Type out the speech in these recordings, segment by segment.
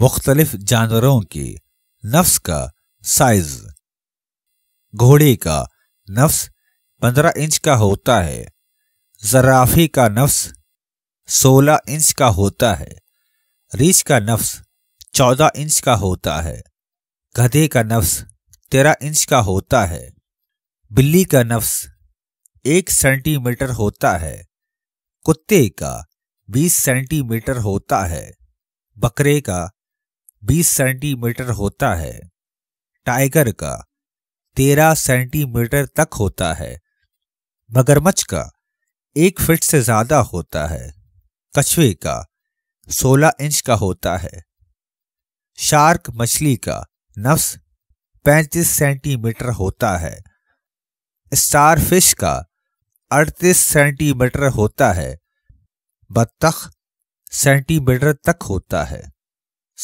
मुख्तलिफ जानवरों के नफ्स का साइज घोड़े का नफ्स पंद्रह इंच का होता है जराफे का नफ्स सोलह इंच का होता है रीछ का नफ्स चौदह इंच का होता है गधे का नफ्स तेरह इंच का होता है बिल्ली का नफ्स एक सेंटीमीटर होता है कुत्ते का बीस सेंटीमीटर होता है बकरे का बीस सेंटीमीटर होता है टाइगर का तेरह सेंटीमीटर तक होता है मगरमच्छ का एक फीट से ज्यादा होता है कछुए का सोलह इंच का होता है शार्क मछली का नफ्स 35 सेंटीमीटर होता है स्टारफिश का अड़तीस सेंटीमीटर होता है बत्तख सेंटीमीटर तक होता है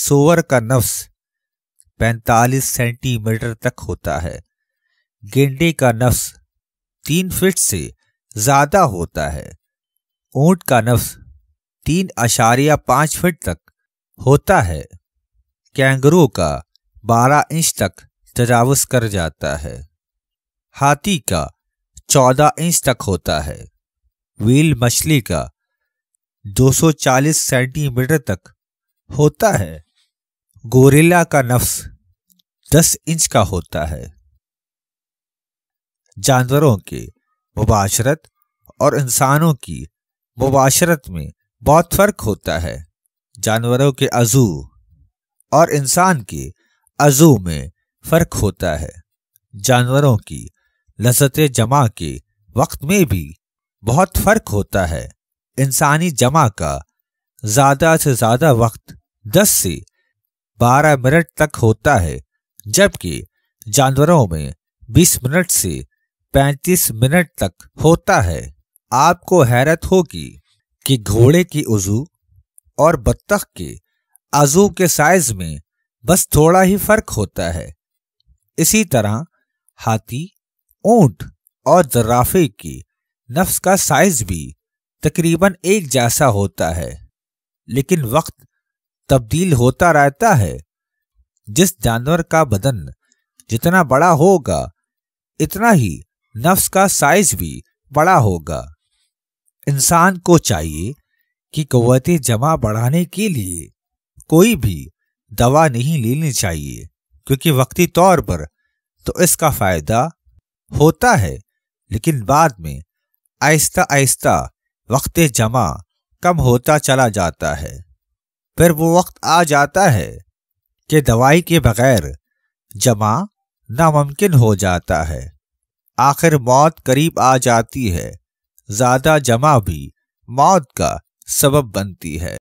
सोवर का नफ्स 45 सेंटीमीटर तक होता है गेंडे का नफ्स तीन फीट से ज्यादा होता है ऊंट का नफ्स तीन अशारिया पांच फीट तक होता है कैंगरू का बारह इंच तक तजावज कर जाता है हाथी का चौदह इंच तक होता है व्हील मछली का 240 सेंटीमीटर तक होता है गोरिल्ला का नफ्स दस इंच का होता है जानवरों के मुबाशरत और इंसानों की मुबाशरत में बहुत फ़र्क होता है जानवरों के अजू और इंसान के अजू में फ़र्क होता है जानवरों की लजत जमा के वक्त में भी बहुत फ़र्क होता है इंसानी जमा का ज्यादा से ज्यादा वक्त 10 से 12 मिनट तक होता है जबकि जानवरों में 20 मिनट से 35 मिनट तक होता है आपको हैरत होगी कि घोड़े की उजू और बत्तख के आजू के साइज में बस थोड़ा ही फर्क होता है इसी तरह हाथी ऊंट और जराफे की नफ्स का साइज भी तकरीबन एक जैसा होता है लेकिन वक्त तब्दील होता रहता है जिस जानवर का बदन जितना बड़ा होगा इतना ही नफ्स का साइज भी बड़ा होगा इंसान को चाहिए कि क़वत जमा बढ़ाने के लिए कोई भी दवा नहीं लेनी चाहिए क्योंकि वक्ती तौर पर तो इसका फ़ायदा होता है लेकिन बाद में आहिस्ता आहिस्ता वक्त जमा कम होता चला जाता है फिर वो वक्त आ जाता है कि दवाई के बगैर जमा नामुमकिन हो जाता है आखिर मौत करीब आ जाती है ज़्यादा जमा भी मौत का सबब बनती है